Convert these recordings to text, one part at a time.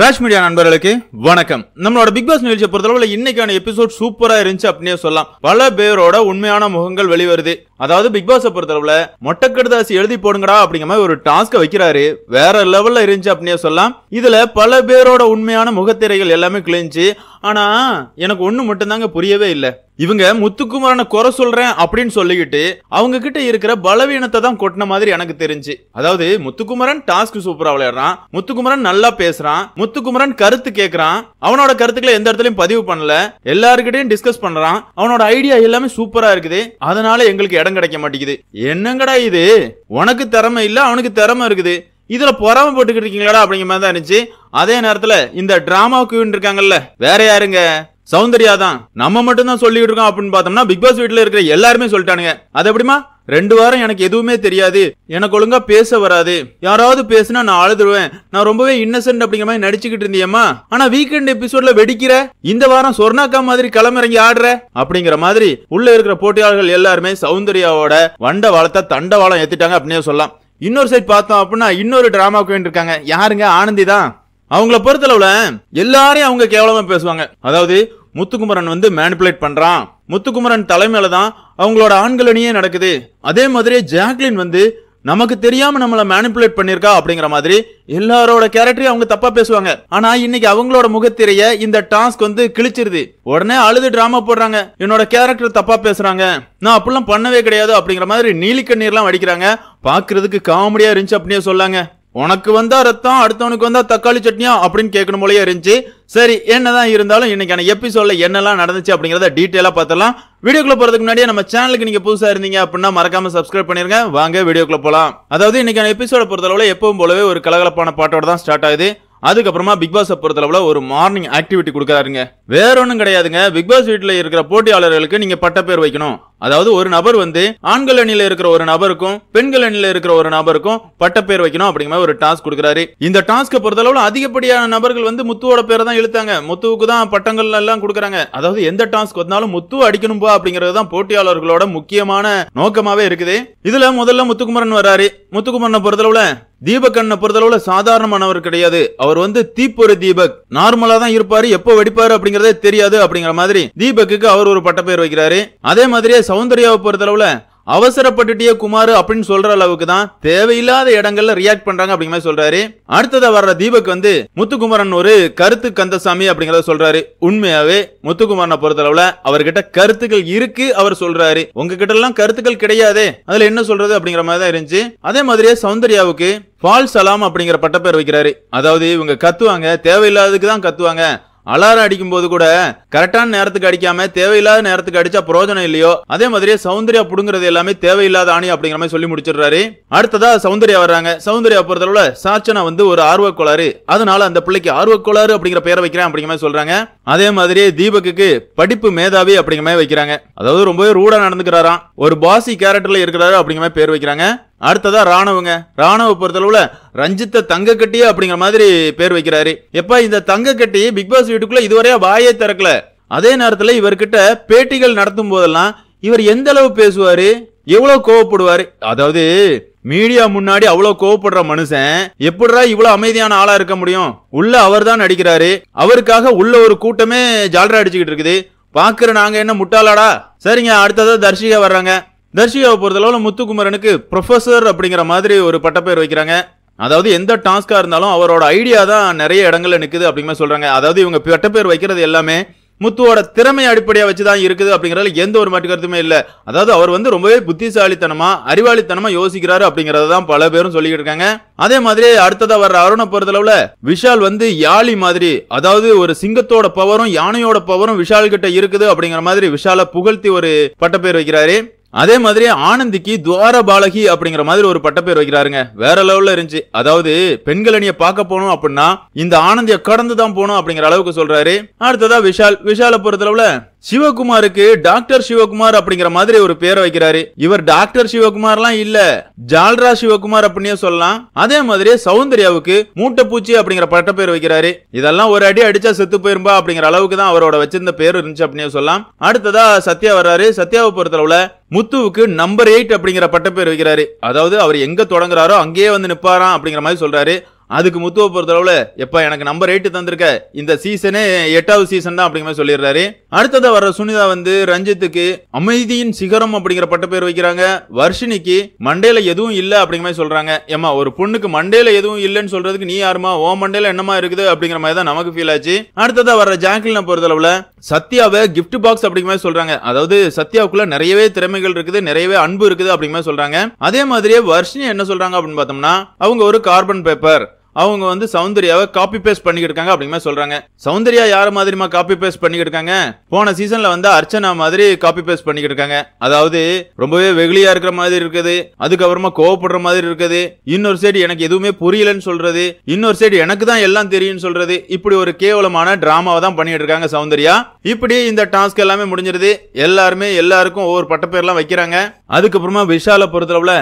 Raj media நண்பர்களுக்கு வணக்கம் நம்மளோட பிக் பாஸ் நிகழ்ச்சியை பொறுத்தளவு இன்னைக்கான எபிசோட் சூப்பரா இருந்துச்சு அப்படின்னு சொல்லலாம் பல பேரோட உண்மையான முகங்கள் வெளிவருது அதாவது பிக் பாஸை பொறுத்தளவுல மொட்டக்கடுதாசி எழுதி போடுங்கடா அப்படிங்கிற மாதிரி ஒரு டாஸ்க வைக்கிறாரு வேற லெவல்ல இருந்துச்சு அப்படின்னே சொல்லலாம் இதுல பல பேரோட உண்மையான முகத்திரைகள் எல்லாமே கிழிஞ்சு ஆனா எனக்கு ஒண்ணு மட்டும்தாங்க புரியவே இல்லை இவங்க முத்துக்குமரனை குறை சொல்றேன் அப்படின்னு சொல்லிக்கிட்டு அவங்க கிட்ட இருக்கிற பலவீனத்தை தான் கொட்டின மாதிரி எனக்கு தெரிஞ்சு அதாவது முத்துக்குமரன் டாஸ்க் சூப்பரா விளையாடுறான் முத்துக்குமரன் நல்லா பேசுறான் முத்துக்குமரன் கருத்து கேட்கறான் அவனோட கருத்துக்களை எந்த இடத்துலயும் பதிவு பண்ணல எல்லாருக்கிட்டையும் டிஸ்கஸ் பண்றான் அவனோட ஐடியா எல்லாமே சூப்பரா இருக்குது அதனால எங்களுக்கு இடம் கிடைக்க மாட்டேங்குது என்னங்கடா இது உனக்கு திறமை இல்ல அவனுக்கு திறமை இருக்குது இதுல பொறாம போட்டுக்கிட்டு இருக்கீங்களா அப்படிங்கிற மாதிரி தான் இருந்துச்சு அதே நேரத்துல இந்த டிராமா குவின் இருக்காங்கல்ல வேற யாருங்க சௌந்தர்யா தான் நம்ம மட்டும் தான் சொல்லிட்டு இருக்கோம் அப்படின்னு பார்த்தோம்னா பிக் பாஸ் வீட்டில் இருக்கிற எல்லாருமே சொல்லிட்டானுங்க அது எப்படிமா ரெண்டு வாரம் எனக்கு எதுவுமே தெரியாது எனக்கு ஒழுங்கா பேச வராது யாராவது பேசுனா நான் அழுதுருவேன் நான் ரொம்பவே இன்னசென்ட் அப்படிங்கிற மாதிரி நடிச்சுக்கிட்டு இருந்தியம்மா ஆனா வீக்கெண்ட் எபிசோட்ல வெடிக்கிற இந்த வாரம் சொர்ணாக்கா மாதிரி கிளம்பிறங்கி ஆடுற அப்படிங்கிற மாதிரி உள்ள இருக்கிற போட்டியாளர்கள் எல்லாருமே சௌந்தர்யாவோட வண்ட வளத்தை தண்டவாளம் ஏத்திட்டாங்க அப்படின்னே சொல்லலாம் இன்னொரு சைட் பார்த்தோம் அப்படின்னா இன்னொரு டிராமா இருக்காங்க யாருங்க ஆனந்தி தான் அவங்கள பொறுத்தளவில் எல்லாரையும் அவங்க கேவலமாக பேசுவாங்க அதாவது முத்துக்குமரன் வந்து மேனிப்புலேட் பண்ணுறான் முத்துக்குமரன் தலைமையில தான் அவங்களோட ஆண்களணியே நடக்குது அதே மாதிரி ஜாக்லின் வந்து நமக்கு தெரியாம நம்மளை மேனிப்புலேட் பண்ணிருக்கா அப்படிங்கிற மாதிரி எல்லாரோட கேரக்டரையும் அவங்க தப்பா பேசுவாங்க ஆனா இன்னைக்கு அவங்களோட முகத்திரைய இந்த டாஸ்க் வந்து கிழிச்சிருது உடனே அழுது டிராமா போடுறாங்க என்னோட கேரக்டர் தப்பா பேசுறாங்க நான் அப்படிலாம் பண்ணவே கிடையாது அப்படிங்கிற மாதிரி நீலிக்கண்ணீர்லாம் வடிக்கிறாங்க பாக்குறதுக்கு காமெடியா இருந்துச்சு அப்படின்னு சொல்லாங்க உனக்கு வந்தா ரத்தம் அடுத்தவனுக்கு வந்தா தக்காளி சட்னியா அப்படின்னு கேட்கணும் போலயே இருந்துச்சு சரி என்னதான் இருந்தாலும் இன்னைக்கான எபிசோட்ல என்னெல்லாம் நடந்துச்சு அப்படிங்கிறத டீட்டெயிலாக பார்த்துலாம் வீடியோக்குள்ள போறதுக்கு முன்னாடியே நம்ம சேனலுக்கு நீங்க புதுசா இருந்தீங்க அப்படின்னா மறக்காம சப்ஸ்கிரைப் பண்ணிருங்க வாங்க வீடியோக்குள்ள போலாம் அதாவது இன்னைக்கான எபிசோட பொறுத்தளவுல எப்பவும் போலவே ஒரு கலகலப்பான பாட்டோட தான் ஸ்டார்ட் ஆகுது அதுக்கப்புறமா பிக் பாஸ் பொறுத்தளவுல ஒரு மார்னிங் ஆக்டிவிட்டி கொடுக்காருங்க வேற ஒன்றும் கிடையாதுங்க பிக் பாஸ் வீட்டில் இருக்கிற போட்டியாளர்களுக்கு நீங்க பட்டப்பேர் வைக்கணும் அதாவது ஒரு நபர் வந்து ஆண்கள் அணியில இருக்கிற ஒரு நபருக்கும் பெண்கள் அணியில இருக்கிற ஒரு நபருக்கும் பட்டப்பேர் வைக்கணும் அப்படிங்கிற ஒரு டாஸ்க் கொடுக்குறாரு இந்த டாஸ்க்கை பொறுத்தளவுல அதிகப்படியான நபர்கள் வந்து முத்துவோட பேரை தான் இழுத்தாங்க முத்துவுக்கு தான் பட்டங்கள் எல்லாம் கொடுக்குறாங்க அதாவது எந்த டாஸ்க் வந்தாலும் முத்து அடிக்கணும்பா அப்படிங்கிறது தான் போட்டியாளர்களோட முக்கியமான நோக்கமாவே இருக்குது இதுல முதல்ல முத்துக்குமரன் வராரு முத்துக்குமரனை பொறுத்தளவுல தீபக் பொறுத்தளவுல சாதாரணமானவர் கிடையாது அவர் வந்து தீப்பொறி தீபக் நார்மலா தான் இருப்பாரு எப்ப வெடிப்பாரு அப்படிங்கறதே தெரியாது அப்படிங்கிற மாதிரி தீபக்கு அவர் ஒரு பட்டப்பெயர் வைக்கிறாரு அதே மாதிரியே சௌந்தர்யாவை பொறுத்தளவுல அவசரப்பட்டுட்டே குமார் அப்படின்னு சொல்ற அளவுக்கு தான் தேவையில்லாத இடங்கள்ல ரியாக்ட் பண்றாங்க அப்படிங்கிற மாதிரி சொல்றாரு அடுத்ததா வர்ற தீபக் வந்து முத்துக்குமரன் ஒரு கருத்து கந்தசாமி அப்படிங்கறத சொல்றாரு உண்மையாவே முத்துக்குமரனை பொறுத்தளவுல அவர்கிட்ட கருத்துக்கள் இருக்கு அவர் சொல்றாரு உங்ககிட்ட எல்லாம் கருத்துக்கள் கிடையாதே அதுல என்ன சொல்றது அப்படிங்கிற மாதிரி தான் இருந்துச்சு அதே மாதிரியே சௌந்தர்யாவுக்கு ஃபால் சலாம் அப்படிங்கிற பட்டப்பேர் வைக்கிறாரு அதாவது இவங்க கத்துவாங்க தேவையில்லாததுக்கு தான் கத்துவாங்க அலாரம் அடிக்கும் போது கூட கரெக்டான நேரத்துக்கு அடிக்காம தேவையில்லாத நேரத்துக்கு அடிச்சா பிரயோஜனம் இல்லையோ அதே மாதிரியே சௌந்தர்யா புடுங்கறது எல்லாமே தேவையில்லாத ஆணி அப்படிங்கிற மாதிரி சொல்லி முடிச்சிடுறாரு அடுத்ததா சௌந்தர்யா வர்றாங்க சௌந்தர்யா பொறுத்தளவுல சாச்சனா வந்து ஒரு ஆர்வக்கோளாறு அதனால அந்த பிள்ளைக்கு ஆர்வக்கோளாறு அப்படிங்கிற பேரை வைக்கிறேன் அப்படிங்கிற மாதிரி சொல்றாங்க அதே மாதிரியே தீபக்கு படிப்பு மேதாவி அப்படிங்கிற மாதிரி வைக்கிறாங்க அதாவது ரொம்பவே ரூடா நடந்துக்கிறாராம் ஒரு பாசி கேரக்டர்ல இருக்கிறாரு அப்படிங்கிற மாதிரி பேர் வைக்கிறாங்க அடுத்ததா ராணுவங்க ராணுவ பொறுத்தளவுல ரஞ்சித்தை தங்க அப்படிங்கிற மாதிரி பேர் வைக்கிறாரு எப்ப இந்த தங்க கட்டி பிக் பாஸ் வீட்டுக்குள்ள இதுவரையா வாயே திறக்கல அதே நேரத்துல இவர்கிட்ட பேட்டிகள் நடத்தும் போதெல்லாம் இவர் எந்த அளவு பேசுவாரு எவ்வளவு கோவப்படுவாரு அதாவது மீடியா முன்னாடி அவ்வளவு கோவப்படுற மனுஷன் எப்படிரா இவ்வளவு அமைதியான ஆளா இருக்க முடியும் உள்ள அவர் தான் நடிக்கிறாரு அவருக்காக உள்ள ஒரு கூட்டமே ஜால்ரா அடிச்சுக்கிட்டு இருக்குது பாக்குற நாங்க என்ன முட்டாளாடா சரிங்க அடுத்ததான் தர்ஷிகா வர்றாங்க தர்ஷிகாவை பொறுத்தளவில் முத்துக்குமரனுக்கு ப்ரொஃபஸர் அப்படிங்கிற மாதிரி ஒரு பட்டப்பேர் வைக்கிறாங்க அதாவது எந்த டாஸ்க்காக இருந்தாலும் அவரோட ஐடியா தான் நிறைய இடங்களில் நிற்குது அப்படிங்கிற சொல்கிறாங்க அதாவது இவங்க பட்டப்பேர் வைக்கிறது எல்லாமே முத்துவோட திறமை அடிப்படையாக வச்சு தான் இருக்குது அப்படிங்கிறதுல எந்த ஒரு மாட்டுக்கருத்துமே இல்லை அதாவது அவர் வந்து ரொம்பவே புத்திசாலித்தனமாக அறிவாளித்தனமாக யோசிக்கிறாரு அப்படிங்கிறத தான் பல பேரும் சொல்லிக்கிட்டு இருக்காங்க அதே மாதிரி அடுத்ததாக வர்ற அருணை பொறுத்தளவில் விஷால் வந்து யாழி மாதிரி அதாவது ஒரு சிங்கத்தோட பவரும் யானையோட பவரும் விஷால் கிட்ட இருக்குது அப்படிங்கிற மாதிரி விஷாலை புகழ்த்தி ஒரு பட்டப்பேர் வைக்கிறாரு அதே மாதிரி ஆனந்திக்கு துவார பாலகி அப்படிங்கிற மாதிரி ஒரு பட்டப்பேர் வைக்கிறாருங்க வேற லெவல்ல இருந்துச்சு அதாவது பெண்கள் அணியை பார்க்க போனோம் அப்படின்னா இந்த ஆனந்திய கடந்து தான் போகணும் அப்படிங்கிற அளவுக்கு சொல்றாரு அடுத்ததா விஷால் விஷால பொறுத்தளவுல சிவகுமாருக்கு டாக்டர் சிவகுமார் அப்படிங்கிற மாதிரி ஒரு பேர் வைக்கிறாரு இவர் டாக்டர் சிவகுமார்லாம் இல்ல ஜால்ரா சிவகுமார் அப்படின்னே சொல்லலாம் அதே மாதிரி சௌந்தர்யாவுக்கு பூச்சி அப்படிங்கிற பட்ட பேர் வைக்கிறாரு இதெல்லாம் ஒரு அடி அடிச்சா செத்து போயிரும்பா அப்படிங்கிற அளவுக்கு தான் அவரோட வச்சிருந்த பேர் இருந்துச்சு அப்படின்னு சொல்லலாம் அடுத்ததா சத்யா வர்றாரு சத்யாவை பொறுத்தளவுல முத்துவுக்கு நம்பர் எயிட் அப்படிங்கிற பட்டப்பேர் வைக்கிறாரு அதாவது அவர் எங்க தொடங்குறாரோ அங்கேயே வந்து நிப்பாராம் அப்படிங்கிற மாதிரி சொல்றாரு அதுக்கு முத்துவ பொறுத்தளவுல எப்ப எனக்கு நம்பர் எயிட் தந்திருக்க இந்த சீசனே எட்டாவது சீசன் தான் அப்படிங்கிற மாதிரி சொல்லிடுறாரு அடுத்தத வர்ற சுனிதா வந்து ரஞ்சித்துக்கு அமைதியின் சிகரம் அப்படிங்கிற பட்ட பேர் வைக்கிறாங்க வர்ஷினிக்கு மண்டேல எதுவும் இல்ல அப்படிங்கிற மாதிரி சொல்றாங்க ஏமா ஒரு பொண்ணுக்கு மண்டேல எதுவும் இல்லைன்னு சொல்றதுக்கு நீ யாருமா ஓ மண்டேல என்னமா இருக்குது அப்படிங்கிற மாதிரி தான் நமக்கு ஃபீல் ஆச்சு அடுத்ததா வர்ற ஜாக்லினை பொறுத்தளவுல சத்யாவை கிஃப்ட் பாக்ஸ் அப்படிங்கிற மாதிரி சொல்றாங்க அதாவது சத்யாவுக்குள்ள நிறையவே திறமைகள் இருக்குது நிறையவே அன்பு இருக்குது அப்படிங்கிற மாதிரி சொல்றாங்க அதே மாதிரியே வர்ஷினி என்ன சொல்றாங்க அப்படின்னு பார்த்தோம்னா அவங்க ஒரு கார்பன் பேப்பர் அவங்க வந்து சௌந்தர்யாவை காப்பி பேஸ்ட் பண்ணிக்கிட்டு இருக்காங்க அப்படிங்கிற சொல்றாங்க சௌந்தர்யா யார மாதிரிமா காப்பி பேஸ்ட் பண்ணிக்கிட்டு இருக்காங்க போன சீசன்ல வந்து அர்ச்சனா மாதிரி காப்பி பேஸ்ட் பண்ணிக்கிட்டு இருக்காங்க அதாவது ரொம்பவே வெகுளியா இருக்கிற மாதிரி இருக்குது அதுக்கப்புறமா கோவப்படுற மாதிரி இருக்குது இன்னொரு சைடு எனக்கு எதுவுமே புரியலன்னு சொல்றது இன்னொரு சைடு எனக்கு தான் எல்லாம் தெரியும்னு சொல்றது இப்படி ஒரு கேவலமான டிராமாவை தான் பண்ணிட்டு இருக்காங்க சௌந்தர்யா இப்படி இந்த டாஸ்க் எல்லாமே முடிஞ்சிருது எல்லாருமே எல்லாருக்கும் ஒவ்வொரு பட்டப்பேர்லாம் வைக்கிறாங்க அதுக்கப்புறமா விஷால பொறுத்தளவுல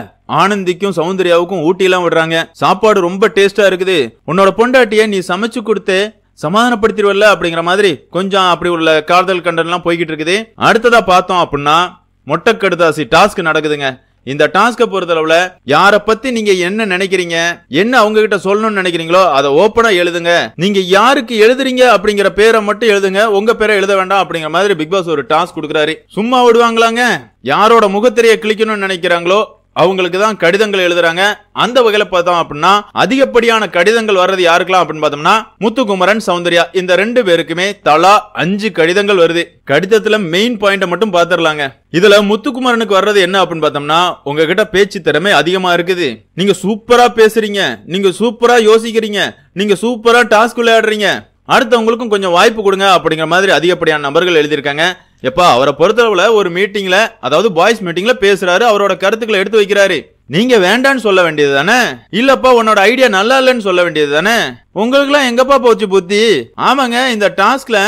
ஆனந்திக்கும் சௌந்தர்யாவுக்கும் ஊட்டிலாம் விடுறாங்க சாப்பாடு ரொம்ப டேஸ்டா இருக்குது உன்னோட பொண்டாட்டிய நீ சமைச்சு கொடுத்து சமாதானப்படுத்திடுவல்ல அப்படிங்கிற மாதிரி கொஞ்சம் அப்படி உள்ள காதல் கண்டன்லாம் போய்கிட்டு இருக்குது அடுத்ததா பார்த்தோம் அப்படின்னா மொட்டை கடுதாசி டாஸ்க் நடக்குதுங்க இந்த டாஸ்க பொறுத்தளவுல யார பத்தி நீங்க என்ன நினைக்கிறீங்க என்ன அவங்க கிட்ட சொல்லணும்னு நினைக்கிறீங்களோ அதை ஓபனா எழுதுங்க நீங்க யாருக்கு எழுதுறீங்க அப்படிங்கிற பேரை மட்டும் எழுதுங்க உங்க பேரை எழுத வேண்டாம் அப்படிங்கிற மாதிரி பிக் பாஸ் ஒரு டாஸ்க் கொடுக்குறாரு சும்மா விடுவாங்களாங்க யாரோட முகத்திரையை கிளிக்கணும்னு நினைக்கிறாங்களோ அவங்களுக்கு தான் கடிதங்கள் எழுதுறாங்க அந்த வகையில பார்த்தோம் அப்படின்னா அதிகப்படியான கடிதங்கள் வர்றது யாருக்கெல்லாம் அப்படின்னு பார்த்தோம்னா முத்துக்குமரன் சௌந்தர்யா இந்த ரெண்டு பேருக்குமே தலா அஞ்சு கடிதங்கள் வருது கடிதத்துல மெயின் பாயிண்ட மட்டும் பாத்துரலாங்க இதுல முத்துக்குமரனுக்கு வர்றது என்ன அப்படின்னு பார்த்தோம்னா உங்ககிட்ட பேச்சு திறமை அதிகமா இருக்குது நீங்க சூப்பரா பேசுறீங்க நீங்க சூப்பரா யோசிக்கிறீங்க நீங்க சூப்பரா டாஸ்க் விளையாடுறீங்க அடுத்தவங்களுக்கும் கொஞ்சம் வாய்ப்பு கொடுங்க அப்படிங்கிற மாதிரி அதிகப்படியான நபர்கள் எழுதியிருக்காங்க எப்பா அவரை பொறுத்தளவுல ஒரு மீட்டிங்ல அதாவது பாய்ஸ் மீட்டிங்ல பேசுறாரு அவரோட கருத்துக்களை எடுத்து வைக்கிறாரு நீங்க வேண்டான்னு சொல்ல வேண்டியது தானே இல்லப்பா உன்னோட ஐடியா நல்லா இல்லைன்னு சொல்ல வேண்டியது தானே எல்லாம் எங்கப்பா போச்சு புத்தி ஆமாங்க இந்த டாஸ்க்ல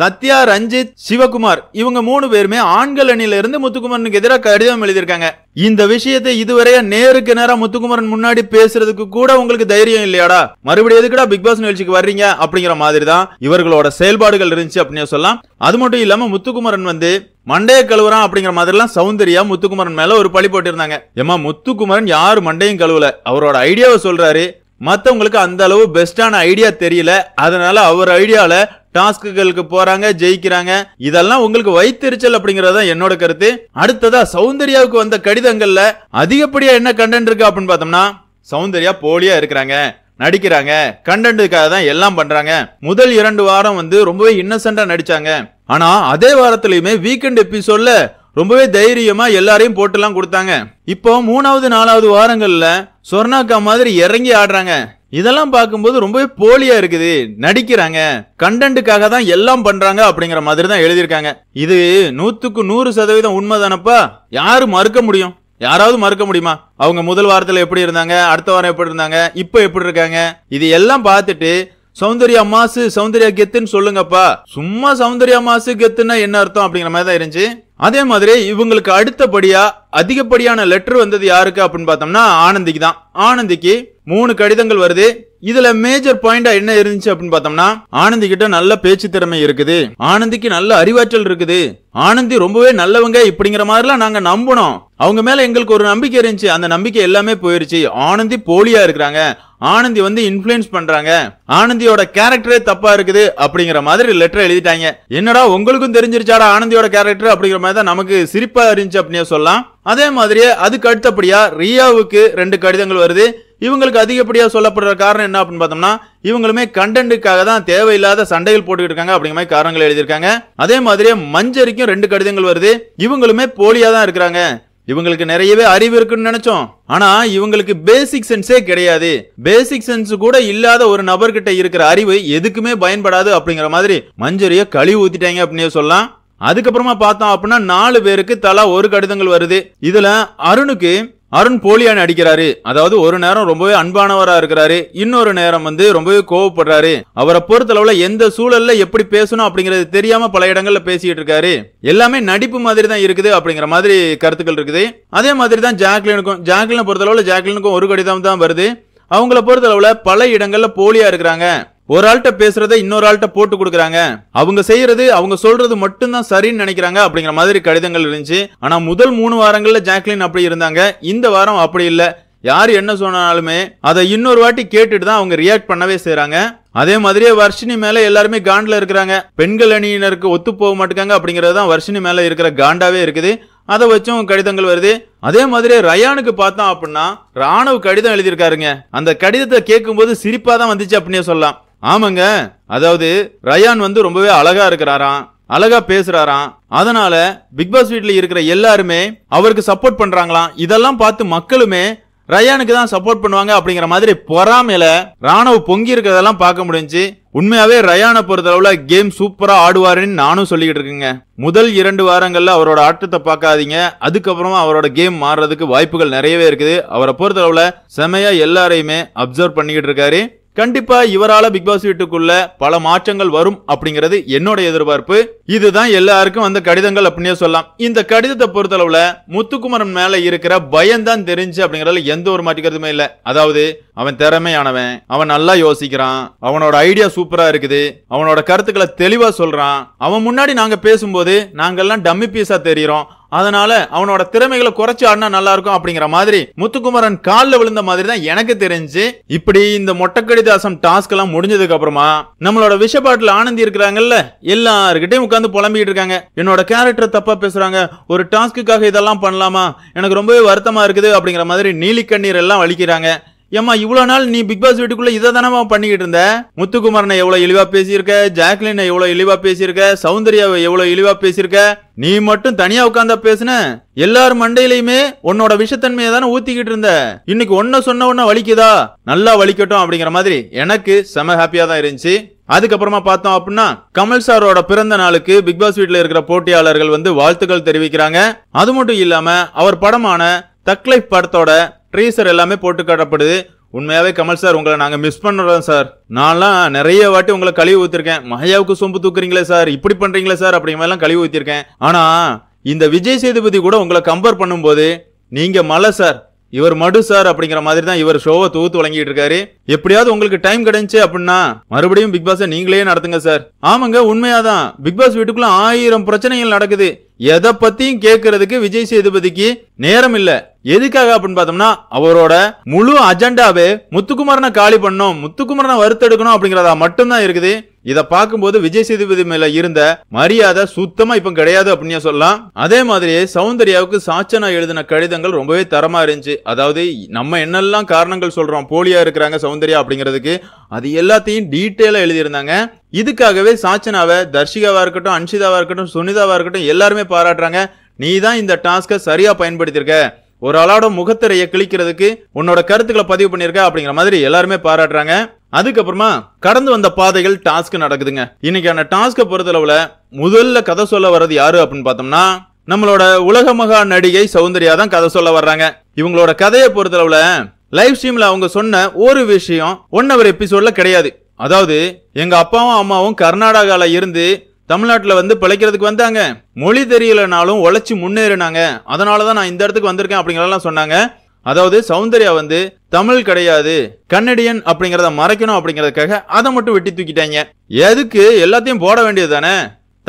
சத்யா ரஞ்சித் சிவகுமார் இவங்க மூணு பேருமே ஆண்கள் அணியில இருந்து முத்துக்குமாருக்கு எதிராக கடிதம் எழுதியிருக்காங்க இந்த விஷயத்தை இதுவரைய நேருக்கு நேரம் முத்துக்குமரன் முன்னாடி பேசுறதுக்கு கூட உங்களுக்கு தைரியம் இல்லையாடா மறுபடியும் எதுக்குடா பிக் பாஸ் நிகழ்ச்சிக்கு வர்றீங்க அப்படிங்கிற மாதிரி தான் இவர்களோட செயல்பாடுகள் இருந்துச்சு அப்படின்னு சொல்லலாம் அது மட்டும் இல்லாம முத்துக்குமரன் வந்து மண்டைய கழுவுறான் அப்படிங்கிற மாதிரிலாம் சௌந்தர்யா முத்துக்குமரன் மேல ஒரு பழி போட்டிருந்தாங்க ஏமா முத்துக்குமரன் யாரு மண்டையும் கழுவல அவரோட ஐடியாவை சொல்றாரு மற்றவங்களுக்கு அந்த அளவு பெஸ்டான ஐடியா தெரியல அதனால அவர் ஐடியாவில் டாஸ்க்குகளுக்கு போறாங்க ஜெயிக்கிறாங்க இதெல்லாம் உங்களுக்கு வைத்தெரிச்சல் அப்படிங்கறத என்னோட கருத்து அடுத்ததா சௌந்தர்யாவுக்கு வந்த கடிதங்கள்ல அதிகப்படியா என்ன கண்டென்ட் இருக்கு அப்படின்னு பார்த்தோம்னா சௌந்தர்யா போலியா இருக்கிறாங்க நடிக்கிறாங்க கண்டென்ட்டுக்காக தான் எல்லாம் பண்றாங்க முதல் இரண்டு வாரம் வந்து ரொம்பவே இன்னசென்டா நடிச்சாங்க ஆனா அதே வாரத்திலயுமே வீக்கெண்ட் எபிசோட்ல ரொம்பவே தைரியமா எல்லாரையும் போட்டுலாம் கொடுத்தாங்க இப்போ மூணாவது நாலாவது வாரங்கள்ல சொர்ணாக்கா மாதிரி இறங்கி ஆடுறாங்க இதெல்லாம் பார்க்கும்போது ரொம்பவே போலியா இருக்குது நடிக்கிறாங்க கண்டென்ட்டுக்காக தான் எல்லாம் பண்றாங்க அப்படிங்கிற மாதிரி தான் எழுதியிருக்காங்க இது நூத்துக்கு நூறு சதவீதம் உண்மைதானப்பா யாரு மறுக்க முடியும் யாராவது மறுக்க முடியுமா அவங்க முதல் வாரத்தில் எப்படி இருந்தாங்க அடுத்த வாரம் எப்படி இருந்தாங்க இப்போ எப்படி இருக்காங்க இது எல்லாம் பார்த்துட்டு சௌந்தர்யா மாசு சௌந்தர்யா கெத்துன்னு சொல்லுங்கப்பா சும்மா சௌந்தர்யா மாசு கெத்துன்னா என்ன அர்த்தம் அப்படிங்கிற மாதிரி தான் இருந்துச்சு அதே மாதிரி இவங்களுக்கு அடுத்தபடியா அதிகப்படியான லெட்டர் வந்தது யாருக்கு அப்படின்னு பார்த்தோம்னா ஆனந்திக்கு தான் ஆனந்திக்கு மூணு கடிதங்கள் வருது இதுல மேஜர் பாயிண்டா என்ன இருந்துச்சு அப்படின்னு பார்த்தோம்னா ஆனந்தி கிட்ட நல்ல பேச்சு திறமை இருக்குது ஆனந்திக்கு நல்ல அறிவாற்றல் இருக்குது ஆனந்தி ரொம்பவே நல்லவங்க இப்படிங்கிற மாதிரிலாம் நாங்க நம்பணும் அவங்க மேல எங்களுக்கு ஒரு நம்பிக்கை இருந்துச்சு அந்த நம்பிக்கை எல்லாமே போயிருச்சு ஆனந்தி போலியா இருக்கிறாங்க ஆனந்தி வந்து இன்ஃபுளுயன்ஸ் பண்றாங்க ஆனந்தியோட கேரக்டரே தப்பா இருக்குது அப்படிங்கிற மாதிரி லெட்டர் எழுதிட்டாங்க என்னடா உங்களுக்கும் தெரிஞ்சிருச்சாடா ஆனந்தியோட கேரக்டர் அப்படிங்கிற மாதிரி மாதிரி தான் நமக்கு சிரிப்பா இருந்துச்சு அப்படின்னு சொல்லலாம் அதே மாதிரியே அதுக்கு அடுத்தபடியா ரியாவுக்கு ரெண்டு கடிதங்கள் வருது இவங்களுக்கு அதிகப்படியா சொல்லப்படுற காரணம் என்ன அப்படின்னு பார்த்தோம்னா இவங்களுமே கண்டென்ட்டுக்காக தான் தேவையில்லாத சண்டைகள் போட்டுக்கிட்டு இருக்காங்க அப்படிங்கிற மாதிரி காரணங்கள் எழுதியிருக்காங்க அதே மாதிரியே மஞ்சரிக்கும் ரெண்டு கடிதங்கள் வருது இவங்களுமே போலியா தான் இருக்கிறாங்க இவங்களுக்கு நிறையவே அறிவு இருக்குன்னு நினைச்சோம் ஆனா இவங்களுக்கு பேசிக் சென்ஸே கிடையாது பேசிக் சென்ஸ் கூட இல்லாத ஒரு நபர்கிட்ட இருக்கிற அறிவு எதுக்குமே பயன்படாது அப்படிங்கிற மாதிரி மஞ்சரிய கழிவு ஊத்திட்டாங்க அப்படின்னு சொல்லலாம் அதுக்கப்புறமா பார்த்தோம் அப்படின்னா நாலு பேருக்கு தலா ஒரு கடிதங்கள் வருது இதுல அருணுக்கு அருண் போலியான அடிக்கிறாரு அதாவது ஒரு நேரம் ரொம்பவே அன்பானவரா இருக்கிறாரு இன்னொரு நேரம் வந்து ரொம்பவே கோவப்படுறாரு அவரை பொறுத்தளவுல எந்த சூழல்ல எப்படி பேசணும் அப்படிங்கறது தெரியாம பல இடங்கள்ல பேசிட்டு இருக்காரு எல்லாமே நடிப்பு மாதிரி தான் இருக்குது அப்படிங்கிற மாதிரி கருத்துக்கள் இருக்குது அதே மாதிரி தான் ஜாக்லினுக்கும் பொறுத்த பொறுத்தளவுல ஜாக்லினுக்கும் ஒரு கடிதம் தான் வருது அவங்கள பொறுத்தளவுல பல இடங்கள்ல போலியா இருக்கிறாங்க ஒரு ஆள்கிட்ட பேசுறதை இன்னொரு ஆள்கிட்ட போட்டு கொடுக்குறாங்க அவங்க செய்யறது அவங்க சொல்றது மட்டும்தான் சரின்னு நினைக்கிறாங்க அப்படிங்கிற மாதிரி கடிதங்கள் இருந்துச்சு ஆனா முதல் மூணு வாரங்கள்ல ஜாக்லின் அப்படி இருந்தாங்க இந்த வாரம் அப்படி இல்லை யார் என்ன சொன்னாலுமே அதை இன்னொரு வாட்டி கேட்டுட்டு தான் அவங்க ரியாக்ட் பண்ணவே செய்யறாங்க அதே மாதிரியே வர்ஷினி மேல எல்லாருமே காண்டில் இருக்கிறாங்க பெண்கள் அணியினருக்கு ஒத்து போக மாட்டேங்காங்க அப்படிங்கிறது தான் வர்ஷினி மேல இருக்கிற காண்டாவே இருக்குது அதை வச்சும் கடிதங்கள் வருது அதே மாதிரி ரயானுக்கு பார்த்தோம் அப்படின்னா ராணுவ கடிதம் எழுதியிருக்காருங்க அந்த கடிதத்தை கேட்கும்போது சிரிப்பா தான் வந்துச்சு அப்படின்னே சொல்லலாம் ஆமாங்க அதாவது ரயான் வந்து ரொம்பவே அழகா இருக்கிறாராம் அழகா பேசுறாராம் அதனால பிக் பாஸ் வீட்ல இருக்கிற எல்லாருமே அவருக்கு சப்போர்ட் பண்றாங்களாம் இதெல்லாம் பார்த்து மக்களுமே ரயானுக்கு தான் சப்போர்ட் பண்ணுவாங்க அப்படிங்கிற மாதிரி பொறாமையில ராணுவ பொங்கி இருக்கிறதெல்லாம் பார்க்க முடிஞ்சு உண்மையாவே ரயானை பொறுத்தளவுல கேம் சூப்பரா ஆடுவாருன்னு நானும் சொல்லிக்கிட்டு இருக்கேங்க முதல் இரண்டு வாரங்கள்ல அவரோட ஆட்டத்தை பார்க்காதீங்க அதுக்கப்புறமா அவரோட கேம் மாறுறதுக்கு வாய்ப்புகள் நிறையவே இருக்குது அவரை பொறுத்தளவுல செமையா எல்லாரையுமே அப்சர்வ் பண்ணிக்கிட்டு இருக்காரு கண்டிப்பா இவரால பிக் பாஸ் வீட்டுக்குள்ள பல மாற்றங்கள் வரும் அப்படிங்கிறது என்னோட எதிர்பார்ப்பு இதுதான் எல்லாருக்கும் வந்த கடிதங்கள் அப்படின்னே சொல்லலாம் இந்த கடிதத்தை பொறுத்தளவுல முத்துக்குமரன் மேல இருக்கிற தான் தெரிஞ்சு அப்படிங்கறதுல எந்த ஒரு மாற்றிக்கிறதுமே இல்ல அதாவது அவன் திறமையானவன் அவன் நல்லா யோசிக்கிறான் அவனோட ஐடியா சூப்பரா இருக்குது அவனோட கருத்துக்களை தெளிவா சொல்றான் அவன் முன்னாடி நாங்க பேசும்போது நாங்கெல்லாம் டம்மி பீஸா தெரியறோம் அதனால அவனோட திறமைகளை குறைச்சு ஆடினா நல்லா இருக்கும் அப்படிங்கிற மாதிரி முத்துக்குமரன் காலில் விழுந்த மாதிரி தான் எனக்கு தெரிஞ்சு இப்படி இந்த மொட்டக்கடிதாசம் டாஸ்க் எல்லாம் முடிஞ்சதுக்கு அப்புறமா நம்மளோட விஷப்பாட்டில் ஆனந்தி இருக்கிறாங்கல்ல எல்லாருக்கிட்டையும் உட்காந்து புலம்பிக்கிட்டு இருக்காங்க என்னோட கேரக்டர் தப்பா பேசுறாங்க ஒரு டாஸ்க்குக்காக இதெல்லாம் பண்ணலாமா எனக்கு ரொம்பவே வருத்தமா இருக்குது அப்படிங்கிற மாதிரி நீலிக்கண்ணீர் எல்லாம் வலிக்கிறாங்க ஏமா இவ்வளவு நாள் நீ பிக் பாஸ் வீட்டுக்குள்ள இதை தானே பண்ணிக்கிட்டு இருந்த முத்துக்குமாரனை எவ்வளவு இழிவா பேசியிருக்க ஜாக்லின் எவ்வளவு இழிவா பேசியிருக்க சௌந்தர்யாவை எவ்வளவு இழிவா பேசியிருக்க நீ மட்டும் தனியா உட்காந்தா பேசுன எல்லார் மண்டையிலயுமே உன்னோட விஷத்தன்மையை தானே ஊத்திக்கிட்டு இருந்த இன்னைக்கு ஒன்ன சொன்ன உடனே வலிக்குதா நல்லா வலிக்கட்டும் அப்படிங்கிற மாதிரி எனக்கு செம ஹாப்பியா தான் இருந்துச்சு அதுக்கப்புறமா பார்த்தோம் அப்படின்னா கமல் சாரோட பிறந்த நாளுக்கு பிக் பாஸ் வீட்டில் இருக்கிற போட்டியாளர்கள் வந்து வாழ்த்துக்கள் தெரிவிக்கிறாங்க அது மட்டும் இல்லாம அவர் படமான தக்லைஃப் படத்தோட ட்ரீசர் எல்லாமே போட்டு காட்டப்படுது உண்மையாவே கமல் சார் உங்களை நாங்க மிஸ் பண்ணுறோம் சார் நான்லாம் நிறைய வாட்டி உங்களை கழிவு ஊத்திருக்கேன் மகையாவுக்கு சொம்பு தூக்குறீங்களே சார் இப்படி பண்றீங்களே சார் அப்படிங்கிற மாதிரிலாம் கழிவு ஊத்திருக்கேன் ஆனா இந்த விஜய் சேதுபதி கூட உங்களை கம்பேர் பண்ணும்போது நீங்க மலை சார் இவர் மடு சார் அப்படிங்கிற மாதிரி தான் இவர் ஷோவை தூத்து வழங்கிட்டு இருக்காரு எப்படியாவது உங்களுக்கு டைம் கிடைச்சு அப்படின்னா மறுபடியும் பிக் பாஸ் நீங்களே நடத்துங்க சார் ஆமாங்க உண்மையாதான் பிக் பாஸ் வீட்டுக்குள்ள ஆயிரம் பிரச்சனைகள் நடக்குது எதை பத்தியும் கேட்கறதுக்கு விஜய் சேதுபதிக்கு நேரம் இல்ல எதுக்காக அப்படின்னு பார்த்தோம்னா அவரோட முழு அஜெண்டாவே முத்துக்குமரனை காலி பண்ணும் முத்துக்குமரனை வறுத்தெடுக்கணும் அப்படிங்கிறதா மட்டும்தான் இருக்குது இதை பார்க்கும்போது விஜய் சேதுபதி மேல இருந்த மரியாதை சுத்தமா இப்ப கிடையாது அப்படின்னு சொல்லலாம் அதே மாதிரி சௌந்தர்யாவுக்கு சாச்சனா எழுதின கடிதங்கள் ரொம்பவே தரமா இருந்துச்சு அதாவது நம்ம என்னெல்லாம் காரணங்கள் சொல்றோம் போலியா இருக்கிறாங்க சௌந்தர்யா அப்படிங்கிறதுக்கு அது எல்லாத்தையும் டீட்டெயிலா எழுதியிருந்தாங்க இதுக்காகவே சாச்சனாவை தர்ஷிகாவாக இருக்கட்டும் அன்ஷிதாவாக இருக்கட்டும் சுனிதாவாக இருக்கட்டும் எல்லாருமே பாராட்டுறாங்க நீ தான் இந்த டாஸ்கை சரியாக பயன்படுத்தியிருக்க ஒரு ஆளோட முகத்திரையை கிழிக்கிறதுக்கு உன்னோட கருத்துக்களை பதிவு பண்ணியிருக்க அப்படிங்கிற மாதிரி எல்லாருமே பாராட்டுறாங்க அதுக்கப்புறமா கடந்து வந்த பாதைகள் டாஸ்க் நடக்குதுங்க இன்னைக்கான டாஸ்கை பொறுத்தளவுல முதல்ல கதை சொல்ல வர்றது யாரு அப்படின்னு பார்த்தோம்னா நம்மளோட உலக மகா நடிகை சௌந்தர்யா தான் கதை சொல்ல வர்றாங்க இவங்களோட கதையை பொறுத்தளவுல லைவ் ஸ்ட்ரீம்ல அவங்க சொன்ன ஒரு விஷயம் ஒன் அவர் எபிசோட்ல கிடையாது அதாவது எங்க அப்பாவும் அம்மாவும் கர்நாடகால இருந்து தமிழ்நாட்டில் வந்து பிழைக்கிறதுக்கு வந்தாங்க மொழி தெரியலனாலும் உழைச்சி முன்னேறினாங்க அதனால தான் நான் இந்த இடத்துக்கு வந்திருக்கேன் அப்படிங்கிறதெல்லாம் சொன்னாங்க அதாவது சௌந்தர்யா வந்து தமிழ் கிடையாது கன்னடியன் அப்படிங்கிறத மறைக்கணும் அப்படிங்கிறதுக்காக அதை மட்டும் வெட்டி தூக்கிட்டாங்க எதுக்கு எல்லாத்தையும் போட வேண்டியது தானே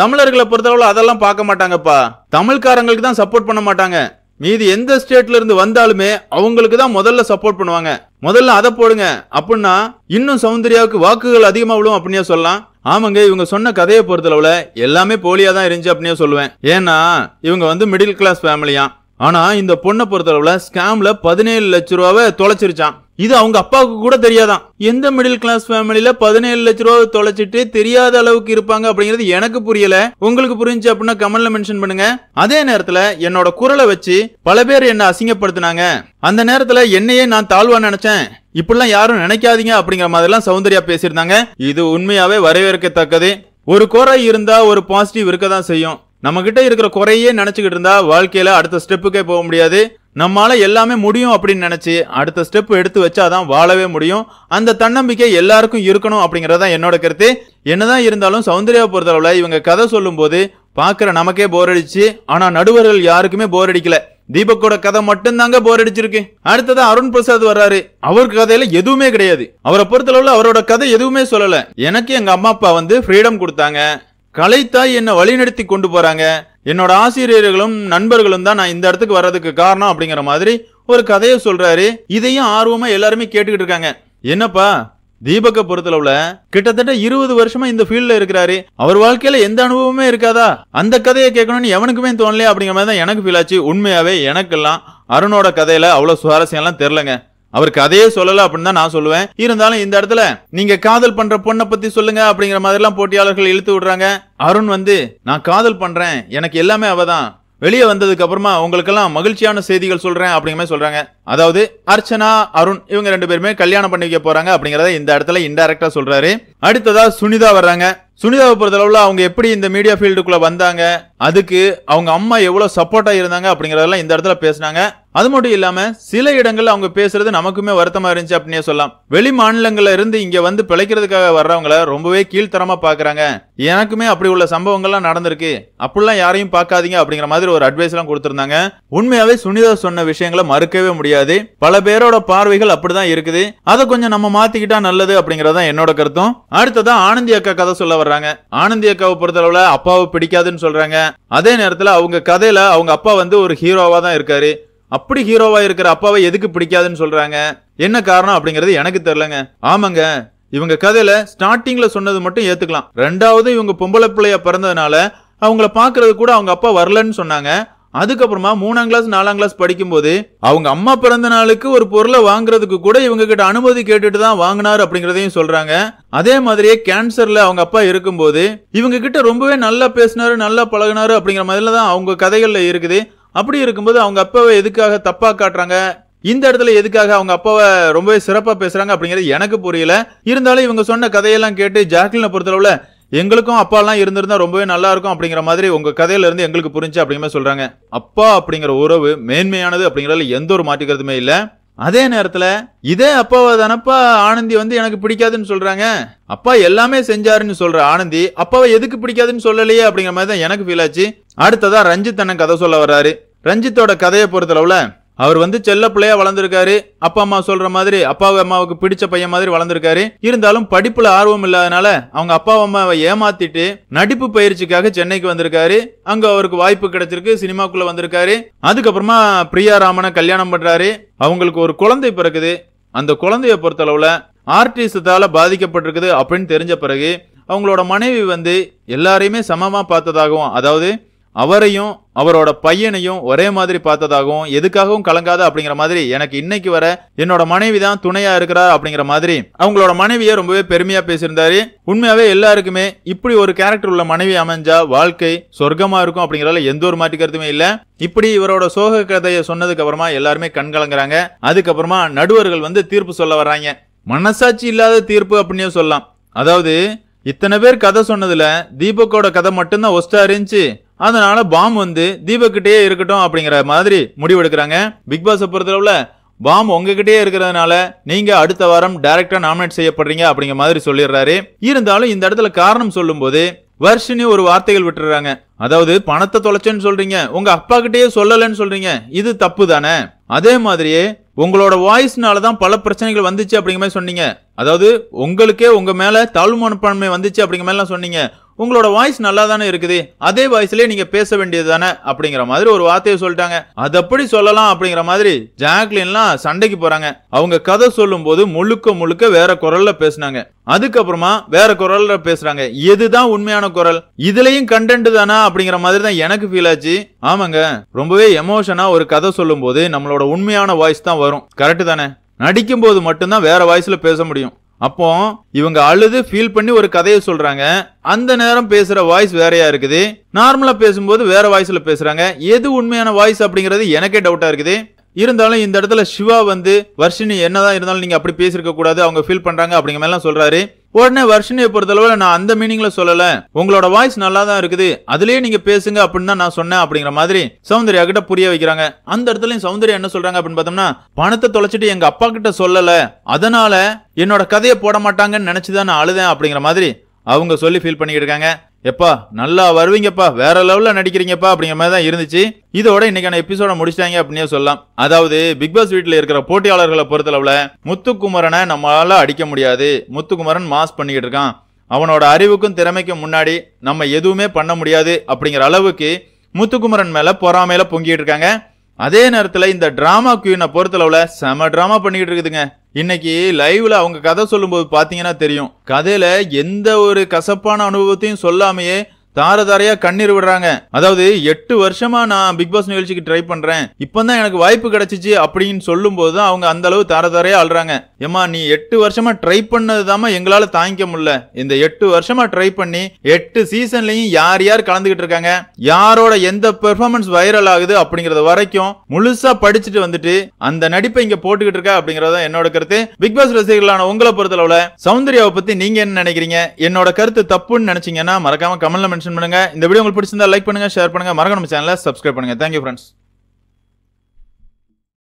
தமிழர்களை பொறுத்தளவில் அதெல்லாம் பார்க்க மாட்டாங்கப்பா தமிழ்காரங்களுக்கு தான் சப்போர்ட் பண்ண மாட்டாங்க மீதி எந்த ஸ்டேட்ல இருந்து வந்தாலுமே அவங்களுக்கு தான் முதல்ல சப்போர்ட் பண்ணுவாங்க முதல்ல அதை போடுங்க அப்படின்னா இன்னும் சௌந்தர்யாவுக்கு வாக்குகள் அதிகமா விழும் அப்படின்னே சொல்லலாம் ஆமாங்க இவங்க சொன்ன கதையை பொறுத்தளவுல எல்லாமே போலியா தான் இருந்துச்சு அப்படின்னு சொல்லுவேன் ஏன்னா இவங்க வந்து மிடில் கிளாஸ் ஃபேமிலியா ஆனா இந்த பொண்ணை பொறுத்தளவுல ஸ்கேம்ல பதினேழு லட்ச ரூபாவை தொலைச்சிருச்சான் இது அவங்க அப்பாவுக்கு கூட தெரியாதான் எந்த மிடில் கிளாஸ் ஃபேமிலியில பதினேழு லட்ச ரூபாய் தொலைச்சிட்டு தெரியாத அளவுக்கு இருப்பாங்க அப்படிங்கிறது எனக்கு புரியல உங்களுக்கு புரிஞ்சு அப்படின்னா கமெண்ட்ல மென்ஷன் பண்ணுங்க அதே நேரத்துல என்னோட குரலை வச்சு பல பேர் என்ன அசிங்கப்படுத்தினாங்க அந்த நேரத்துல என்னையே நான் தாழ்வா நினைச்சேன் இப்படிலாம் யாரும் நினைக்காதீங்க அப்படிங்கிற மாதிரிலாம் சௌந்தர்யா பேசியிருந்தாங்க இது உண்மையாவே வரவேற்கத்தக்கது ஒரு குறை இருந்தா ஒரு பாசிட்டிவ் இருக்க தான் செய்யும் நம்ம கிட்ட இருக்கிற குறையே நினைச்சுக்கிட்டு இருந்தா வாழ்க்கையில அடுத்த ஸ்டெப்புக்கே போக முடியாது நம்மால எல்லாமே முடியும் அப்படின்னு நினைச்சு அடுத்த ஸ்டெப் எடுத்து வச்சாதான் வாழவே முடியும் அந்த தன்னம்பிக்கை எல்லாருக்கும் இருக்கணும் அப்படிங்கறத என்னோட கருத்து என்னதான் இருந்தாலும் சௌந்தர்யா பொறுத்தளவுல இவங்க கதை சொல்லும் போது பாக்குற நமக்கே போர் அடிச்சு ஆனா நடுவர்கள் யாருக்குமே போர் அடிக்கல தீபக்கோட கதை மட்டும்தாங்க போர் அடிச்சிருக்கு அடுத்ததான் அருண் பிரசாத் வர்றாரு அவருக்கு கதையில எதுவுமே கிடையாது அவரை பொறுத்தளவுல அவரோட கதை எதுவுமே சொல்லல எனக்கு எங்க அம்மா அப்பா வந்து ஃப்ரீடம் கொடுத்தாங்க கலைத்தாய் என்ன வழிநடத்தி கொண்டு போறாங்க என்னோட ஆசிரியர்களும் நண்பர்களும் தான் நான் இந்த இடத்துக்கு வர்றதுக்கு காரணம் அப்படிங்கிற மாதிரி ஒரு கதையை சொல்றாரு இதையும் ஆர்வமா எல்லாருமே கேட்டுக்கிட்டு இருக்காங்க என்னப்பா தீபக்க உள்ள கிட்டத்தட்ட இருபது வருஷமா இந்த ஃபீல்ட்ல இருக்கிறாரு அவர் வாழ்க்கையில எந்த அனுபவமே இருக்காதா அந்த கதையை கேட்கணும்னு எவனுக்குமே தோணலையே அப்படிங்கிற மாதிரி தான் எனக்கு ஃபீல் ஆச்சு உண்மையாவே எனக்கெல்லாம் அருணோட கதையில அவ்வளவு சுவாரஸ்யம் எல்லாம் தெரிலங்க அவருக்கு அதே சொல்லல அப்படின்னு தான் நான் சொல்லுவேன் இருந்தாலும் இந்த இடத்துல நீங்க காதல் பண்ற பொண்ணை பத்தி சொல்லுங்க அப்படிங்கிற மாதிரிலாம் போட்டியாளர்கள் இழுத்து விடுறாங்க அருண் வந்து நான் காதல் பண்றேன் எனக்கு எல்லாமே அவதான் வெளியே வந்ததுக்கு அப்புறமா உங்களுக்கெல்லாம் மகிழ்ச்சியான செய்திகள் சொல்றேன் அப்படிங்கிற சொல்றாங்க அதாவது அர்ச்சனா அருண் இவங்க ரெண்டு பேருமே கல்யாணம் பண்ணி வைக்க போறாங்க அப்படிங்கறத இந்த இடத்துல இன்டைரக்டா சொல்றாரு அடுத்ததா சுனிதா வர்றாங்க சுனிதாவை பொறுத்தளவுல அவங்க எப்படி இந்த மீடியா ஃபீல்டுக்குள்ள வந்தாங்க அதுக்கு அவங்க அம்மா எவ்வளவு சப்போர்ட்டா இருந்தாங்க அப்படிங்கறதெல்லாம் இந்த இடத்துல பேசினாங்க அது மட்டும் இல்லாம சில இடங்கள் அவங்க பேசுறது நமக்குமே வருத்தமா இருந்துச்சு அப்படின்னே சொல்லலாம் வெளி மாநிலங்கள்ல இருந்து இங்க வந்து பிழைக்கிறதுக்காக வர்றவங்கள ரொம்பவே கீழ்த்தரமா பாக்குறாங்க எனக்குமே அப்படி உள்ள சம்பவங்கள்லாம் நடந்திருக்கு அப்படிலாம் யாரையும் பார்க்காதீங்க அப்படிங்கிற மாதிரி ஒரு அட்வைஸ் எல்லாம் கொடுத்திருந்தாங்க உண்மையாவே சுனிதா சொன்ன விஷயங்களை மறுக்கவே முடியாது பல பேரோட பார்வைகள் அப்படிதான் இருக்குது அதை கொஞ்சம் நம்ம மாத்திக்கிட்டா நல்லது அப்படிங்கறதான் என்னோட கருத்தும் அடுத்ததான் ஆனந்தி அக்கா கதை சொல்ல வர்றாங்க ஆனந்தி அக்காவை பொறுத்தளவுல அப்பாவை பிடிக்காதுன்னு சொல்றாங்க அதே நேரத்துல அவங்க கதையில அவங்க அப்பா வந்து ஒரு ஹீரோவா தான் இருக்காரு அப்படி ஹீரோவா இருக்கிற அப்பாவை எதுக்கு பிடிக்காதுன்னு சொல்றாங்க என்ன காரணம் அப்படிங்கிறது எனக்கு தெரியலங்க ஆமாங்க இவங்க கதையில ஸ்டார்டிங்ல சொன்னது மட்டும் ஏத்துக்கலாம் ரெண்டாவது இவங்க பொம்பளை பிள்ளைய பிறந்ததுனால அவங்கள பாக்குறது கூட அவங்க அப்பா வரலன்னு சொன்னாங்க அதுக்கப்புறமா மூணாம் கிளாஸ் நாலாம் கிளாஸ் படிக்கும்போது அவங்க அம்மா பிறந்த நாளுக்கு ஒரு பொருளை வாங்குறதுக்கு கூட இவங்க கிட்ட அனுமதி கேட்டுட்டு தான் வாங்கினார் அப்படிங்கறதையும் சொல்றாங்க அதே மாதிரியே கேன்சர்ல அவங்க அப்பா இருக்கும்போது இவங்க கிட்ட ரொம்பவே நல்லா பேசினாரு நல்லா பழகினாரு அப்படிங்கிற மாதிரில தான் அவங்க கதைகள்ல இருக்குது அப்படி இருக்கும்போது அவங்க அப்பாவை எதுக்காக தப்பாக காட்டுறாங்க இந்த இடத்துல எதுக்காக அவங்க அப்பாவை ரொம்பவே சிறப்பாக பேசுகிறாங்க அப்படிங்கிறது எனக்கு புரியல இருந்தாலும் இவங்க சொன்ன கதையெல்லாம் கேட்டு ஜாக்லினை பொறுத்தளவுல எங்களுக்கும் அப்பாலாம் இருந்திருந்தா ரொம்பவே நல்லா இருக்கும் அப்படிங்கிற மாதிரி உங்கள் இருந்து எங்களுக்கு புரிஞ்சு அப்படிங்கிற சொல்றாங்க சொல்கிறாங்க அப்பா அப்படிங்கிற உறவு மேன்மையானது அப்படிங்கறதுல எந்த ஒரு மாற்றிக்கிறதுமே இல்லை அதே நேரத்தில் இதே அப்பாவ தானப்பா ஆனந்தி வந்து எனக்கு பிடிக்காதுன்னு சொல்கிறாங்க அப்பா எல்லாமே செஞ்சாருன்னு சொல்ற ஆனந்தி அப்பாவை எதுக்கு பிடிக்காதுன்னு சொல்லலையே அப்படிங்கிற மாதிரி தான் எனக்கு ஃபீல் ஆச்சு அடுத்ததான் ரஞ்சித் அண்ணன் கதை சொல்ல வர்றாரு ரஞ்சித்தோட கதையை பொறுத்தளவில் அவர் வந்து செல்ல பிள்ளையா வளர்ந்துருக்காரு அப்பா அம்மா சொல்ற மாதிரி அப்பா அம்மாவுக்கு பிடிச்ச பையன் மாதிரி வளர்ந்துருக்காரு இருந்தாலும் படிப்புல ஆர்வம் இல்லாதனால அவங்க அப்பா அம்மாவை ஏமாத்திட்டு நடிப்பு பயிற்சிக்காக சென்னைக்கு வந்திருக்காரு அங்க அவருக்கு வாய்ப்பு கிடைச்சிருக்கு சினிமாக்குள்ள வந்திருக்காரு அதுக்கப்புறமா பிரியா ராமனை கல்யாணம் பண்றாரு அவங்களுக்கு ஒரு குழந்தை பிறகுது அந்த குழந்தைய பொறுத்தளவுல ஆர்டிஸ்டால பாதிக்கப்பட்டிருக்குது அப்படின்னு தெரிஞ்ச பிறகு அவங்களோட மனைவி வந்து எல்லாரையுமே சமமா பார்த்ததாகவும் அதாவது அவரையும் அவரோட பையனையும் ஒரே மாதிரி பார்த்ததாகவும் எதுக்காகவும் கலங்காத அப்படிங்கிற மாதிரி எனக்கு இன்னைக்கு வர என்னோட மனைவி தான் துணையா இருக்கிறார் அப்படிங்கிற மாதிரி அவங்களோட மனைவியை ரொம்பவே பெருமையா பேசியிருந்தாரு உண்மையாவே எல்லாருக்குமே இப்படி ஒரு கேரக்டர் உள்ள மனைவி அமைஞ்சா வாழ்க்கை சொர்க்கமா இருக்கும் அப்படிங்கறதுல எந்த ஒரு மாற்றி இல்ல இப்படி இவரோட சோக கதையை சொன்னதுக்கு அப்புறமா எல்லாருமே கண் கலங்குறாங்க அதுக்கப்புறமா நடுவர்கள் வந்து தீர்ப்பு சொல்ல வர்றாங்க மனசாட்சி இல்லாத தீர்ப்பு அப்படின்னு சொல்லலாம் அதாவது இத்தனை பேர் கதை சொன்னதுல தீபக்கோட கதை மட்டும்தான் ஒஸ்டா இருந்துச்சு அதனால பாம் வந்து தீபக்கிட்டே இருக்கட்டும் அப்படிங்கிற மாதிரி முடிவெடுக்கிறாங்க பிக் பாஸை பொறுத்தளவுல பாம் உங்ககிட்டயே இருக்கிறதுனால நீங்க அடுத்த வாரம் டைரக்டா நாமினேட் செய்யப்படுறீங்க அப்படிங்கிற மாதிரி சொல்லிடுறாரு இருந்தாலும் இந்த இடத்துல காரணம் சொல்லும் போது ஒரு வார்த்தைகள் விட்டுறாங்க அதாவது பணத்தை தொலைச்சேன்னு சொல்றீங்க உங்க அப்பா கிட்டயே சொல்லலன்னு சொல்றீங்க இது தப்பு தானே அதே மாதிரியே உங்களோட வாய்ஸ்னால தான் பல பிரச்சனைகள் வந்துச்சு அப்படிங்கிற மாதிரி சொன்னீங்க அதாவது உங்களுக்கே உங்க மேல தாழ்வு மனப்பான்மை வந்துச்சு அப்படிங்கிற மாதிரிலாம் சொன்னீங்க உங்களோட வாய்ஸ் நல்லா தானே இருக்குது அதே வாய்ஸ்லயே நீங்க பேச வேண்டியது தானே அப்படிங்கிற மாதிரி ஒரு வார்த்தையை சொல்லிட்டாங்க அது அப்படி சொல்லலாம் அப்படிங்கிற மாதிரி ஜாக்லின்லாம் சண்டைக்கு போறாங்க அவங்க கதை சொல்லும் போது முழுக்க முழுக்க வேற குரல்ல பேசினாங்க அதுக்கப்புறமா வேற குரல்ல பேசுறாங்க எதுதான் உண்மையான குரல் இதுலயும் கண்டென்ட் தானா அப்படிங்கிற மாதிரி தான் எனக்கு ஃபீல் ஆச்சு ஆமாங்க ரொம்பவே எமோஷனா ஒரு கதை சொல்லும் போது நம்மளோட உண்மையான வாய்ஸ் தான் வரும் கரெக்ட் தானே நடிக்கும் போது மட்டும்தான் வேற வாய்ஸ்ல பேச முடியும் அப்போ இவங்க அழுது ஃபீல் பண்ணி ஒரு கதையை சொல்றாங்க அந்த நேரம் பேசுற வாய்ஸ் வேறையா இருக்குது நார்மலா பேசும்போது வேற வாய்ஸ்ல பேசுறாங்க எது உண்மையான வாய்ஸ் அப்படிங்கிறது எனக்கே டவுட்டா இருக்குது இருந்தாலும் இந்த இடத்துல சிவா வந்து வர்ஷினி என்னதான் இருந்தாலும் நீங்க அப்படி பேசிருக்க கூடாது அவங்க ஃபீல் பண்றாங்க அப்படிங்கிற மாதிரிலாம் சொல்றாரு உடனே வர்ஷினிய பொறுத்தளவில் நான் அந்த மீனிங்ல சொல்லல உங்களோட வாய்ஸ் நல்லா தான் இருக்குது அதுலயே நீங்க பேசுங்க அப்படின்னு தான் நான் சொன்னேன் அப்படிங்கிற மாதிரி சௌந்தர்யா கிட்ட புரிய வைக்கிறாங்க அந்த இடத்துல சௌந்தர்யா என்ன சொல்றாங்க அப்படின்னு பார்த்தோம்னா பணத்தை தொலைச்சிட்டு எங்க அப்பா கிட்ட சொல்லல அதனால என்னோட கதையை போட மாட்டாங்கன்னு நினைச்சுதான் நான் அழுதேன் அப்படிங்கிற மாதிரி அவங்க சொல்லி ஃபீல் பண்ணிக்கிட்டு இருக்காங்க எப்பா நல்லா வருவீங்கப்பா வேற லெவலில் நடிக்கிறீங்கப்பா அப்படிங்கிற மாதிரி தான் இருந்துச்சு இதோட இன்னைக்கான எபிசோட முடிச்சிட்டாங்க அப்படின்னே சொல்லலாம் அதாவது பிக் பாஸ் வீட்டில் இருக்கிற போட்டியாளர்களை பொறுத்தளவில் முத்துக்குமரனை நம்மளால அடிக்க முடியாது முத்துக்குமரன் மாஸ் பண்ணிக்கிட்டு இருக்கான் அவனோட அறிவுக்கும் திறமைக்கும் முன்னாடி நம்ம எதுவுமே பண்ண முடியாது அப்படிங்கிற அளவுக்கு முத்துக்குமரன் மேலே பொறாமையில் பொங்கிட்டு இருக்காங்க அதே நேரத்தில் இந்த ட்ராமா குயினை பொறுத்தளவில் செம ட்ராமா பண்ணிக்கிட்டு இருக்குதுங்க இன்னைக்கு லைவ்ல அவங்க கதை சொல்லும்போது பார்த்தீங்கன்னா தெரியும் கதையில எந்த ஒரு கசப்பான அனுபவத்தையும் சொல்லாமையே தார தாரையா கண்ணீர் விடுறாங்க அதாவது எட்டு வருஷமா நான் பிக் பாஸ் நிகழ்ச்சிக்கு ட்ரை பண்றேன் இப்பதான் எனக்கு வாய்ப்பு கிடைச்சிச்சு அப்படின்னு சொல்லும் போது தான் அவங்க அந்த அளவு தார தாரையா அழுறாங்க ஏமா நீ எட்டு வருஷமா ட்ரை பண்ணதுதாம எங்களால தாங்கிக்க முடியல இந்த எட்டு வருஷமா ட்ரை பண்ணி எட்டு சீசன்லயும் யார் யார் கலந்துகிட்டு இருக்காங்க யாரோட எந்த பெர்ஃபார்மன்ஸ் வைரல் ஆகுது அப்படிங்கறத வரைக்கும் முழுசா படிச்சுட்டு வந்துட்டு அந்த நடிப்பை இங்க போட்டுக்கிட்டு இருக்கா அப்படிங்கறத என்னோட கருத்து பிக் பாஸ் ரசிகர்களான உங்களை பொறுத்தளவுல சௌந்தர்யாவை பத்தி நீங்க என்ன நினைக்கிறீங்க என்னோட கருத்து தப்புன்னு நினைச்சீங்கன்னா மறக்காம கமல்ல மென்ஷன் பண்ணுங்க இந்த வீடியோ உங்களுக்கு பிடிச்சிருந்தா லைக் பண்ணுங்க ஷேர் பண்ணுங்க மறக்க நம்ம சேனலை சப்ஸ்கிரைப் பண்ணுங்க தேங்க்யூ ஃப்ரெண்ட்ஸ்